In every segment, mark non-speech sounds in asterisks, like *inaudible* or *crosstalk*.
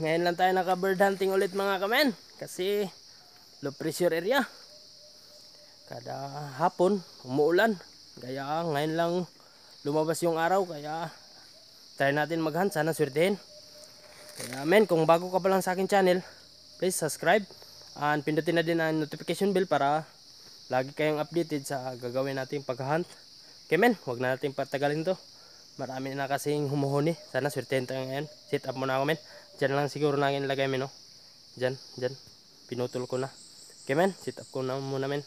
ngayon lang tayo naka bird hunting ulit mga kamen kasi low pressure area. Kada hapon umuulan. Kaya ngayon lang lumabas yung araw kaya try natin maghunt sana swertehin. Kaya men, kung bago ka pa lang sa akin channel, please subscribe and pindutin na din ang notification bell para lagi kayong updated sa gagawin nating paghunt. Okay men, wag na natin patagalin to. Marami na kasing humuhuni. Sana swertento ngayon. set up muna ako men. Diyan lang siguro nakin lagay men no. Oh. Diyan, diyan. Pinutol ko na. Okay men, sit up ko na muna men.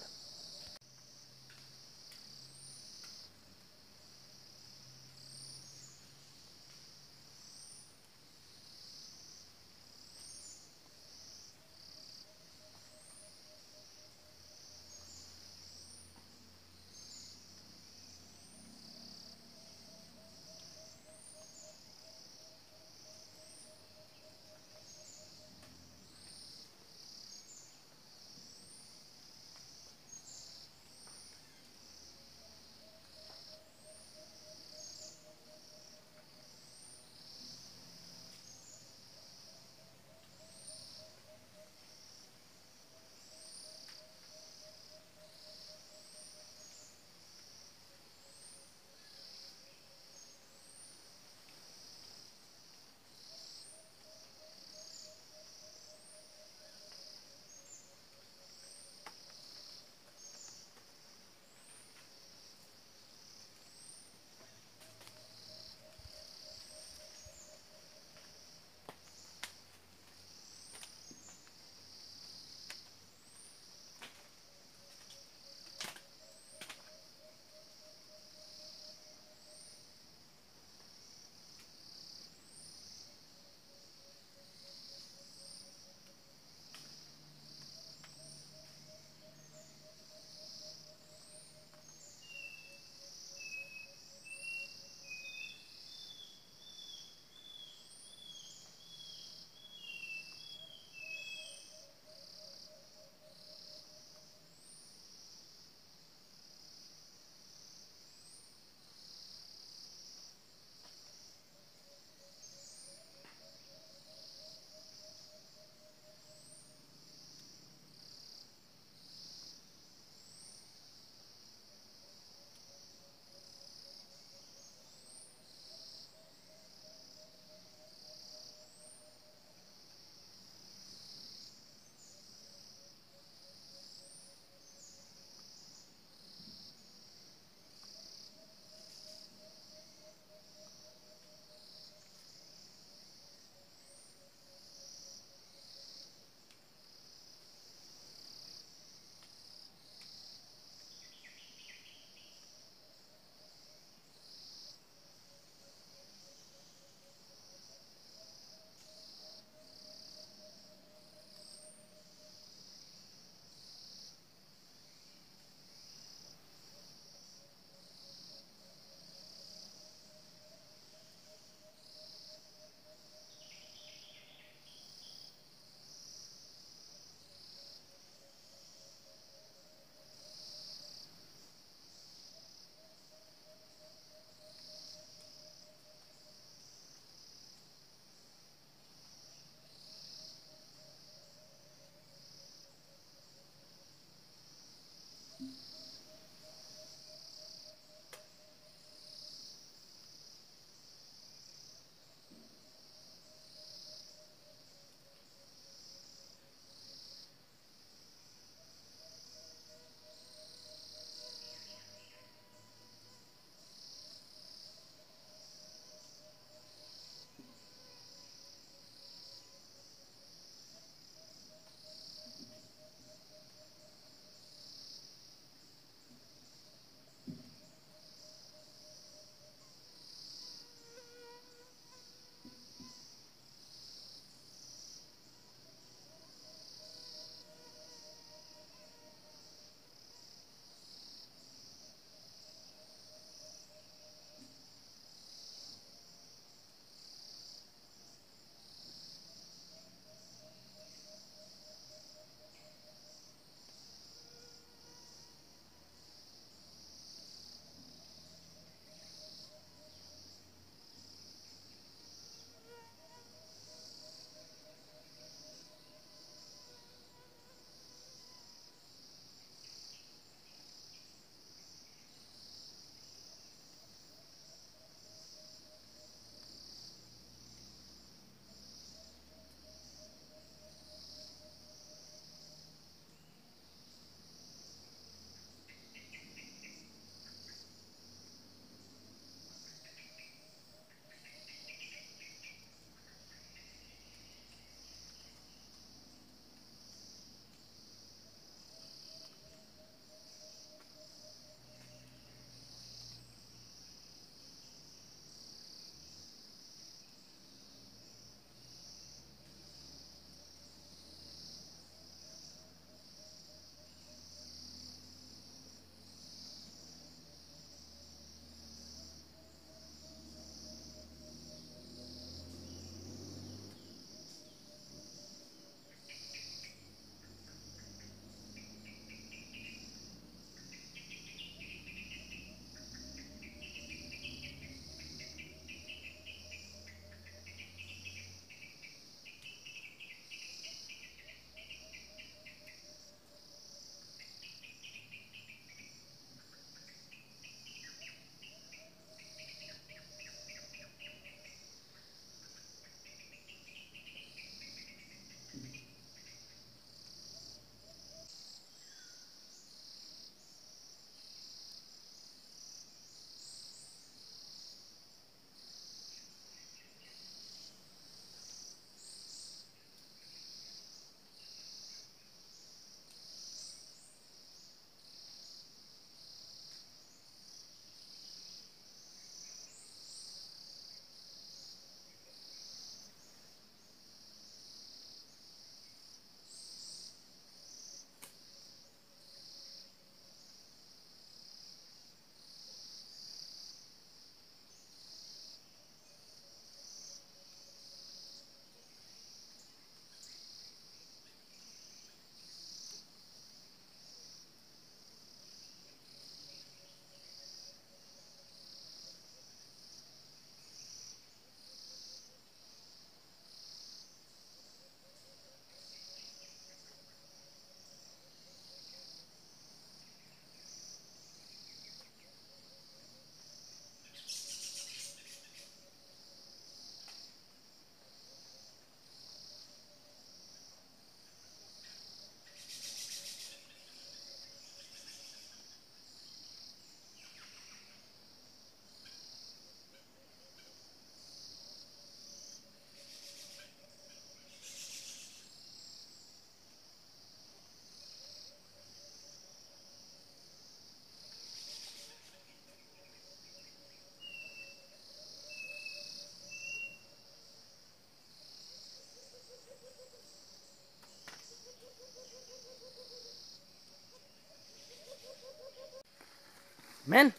Men!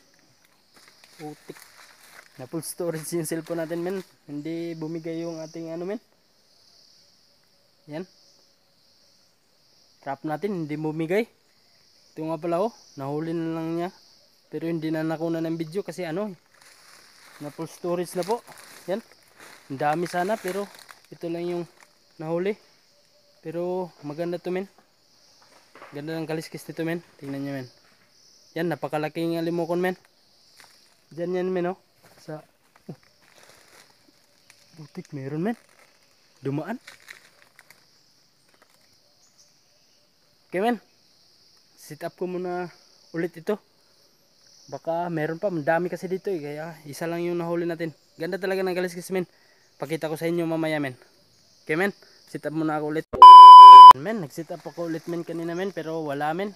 Putik. Na full storage yung cellphone natin, men. Hindi bumigay yung ating ano, men. Yan. Trap natin, hindi bumigay. Ito nga pala, oh. Nahuli na lang niya. Pero hindi na nakuna ng video kasi ano, eh. na full storage na po. Yan. Ang dami sana, pero ito lang yung nahuli. Pero maganda to, men. Ganda ng kaliskis nito, men. Tingnan niyo, men. Yan, napakalaking alimokon men. Diyan yan men, oh. Sa... Oh. Butik, meron men. Dumaan. Okay men. Sit up ko muna ulit ito. Baka meron pa. dami kasi dito eh. Kaya isa lang yung nahuli natin. Ganda talaga ng kasi men. Pakita ko sa inyo mamaya men. Okay men. Sit up muna ako ulit. Men, nag-sit up ako ulit men kanina men. Pero wala men.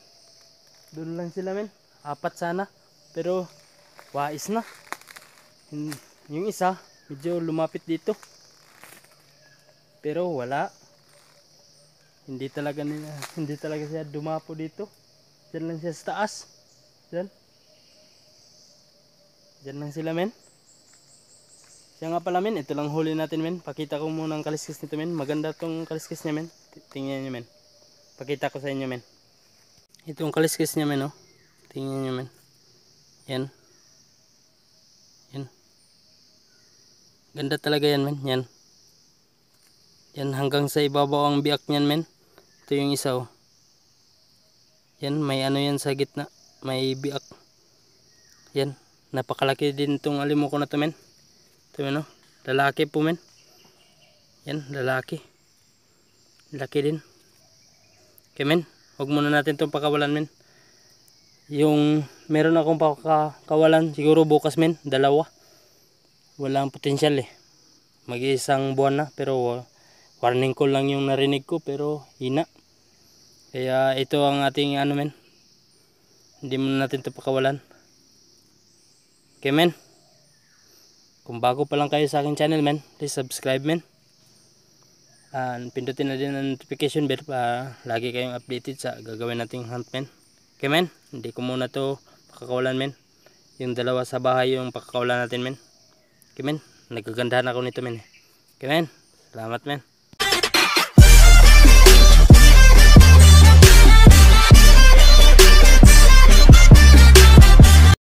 Doon lang sila men apat sana pero wais na yung isa medyo lumapit dito pero wala hindi talaga nila, *laughs* hindi talaga siya dumapo dito dyan lang siya sa taas dyan dyan lang sila men siya nga pala men ito lang huli natin men pakita ko muna ang kaliskis nito men maganda tong kaliskis niya men tingnan niyo men pakita ko sa inyo men itong kaliskis niya men oh Tingnan nyo man. Yan. Yan. Ganda talaga yan man. Yan. Yan hanggang sa ibabaw ang biak niyan men. Ito yung isa oh. Yan may ano yan sa gitna. May biak. Yan. Napakalaki din itong alimuko na to men. Ito men oh. Lalaki po men. Yan lalaki. Laki din. Okay men. Huwag muna natin itong pakawalan men yung meron akong pakakawalan siguro bukas men dalawa walang potensyal eh mag-iisang buwan na pero uh, warning ko lang yung narinig ko pero hina kaya ito ang ating ano men hindi muna natin ito pakawalan okay men kung bago pa lang kayo sa aking channel men please subscribe men and ah, pindutin na din ang notification bell para ah, lagi kayong updated sa gagawin nating hunt men Okay men, hindi ko muna to pakakawalan men. Yung dalawa sa bahay yung pakakawalan natin men. Okay men, nagagandahan ako nito men. Okay men, salamat men.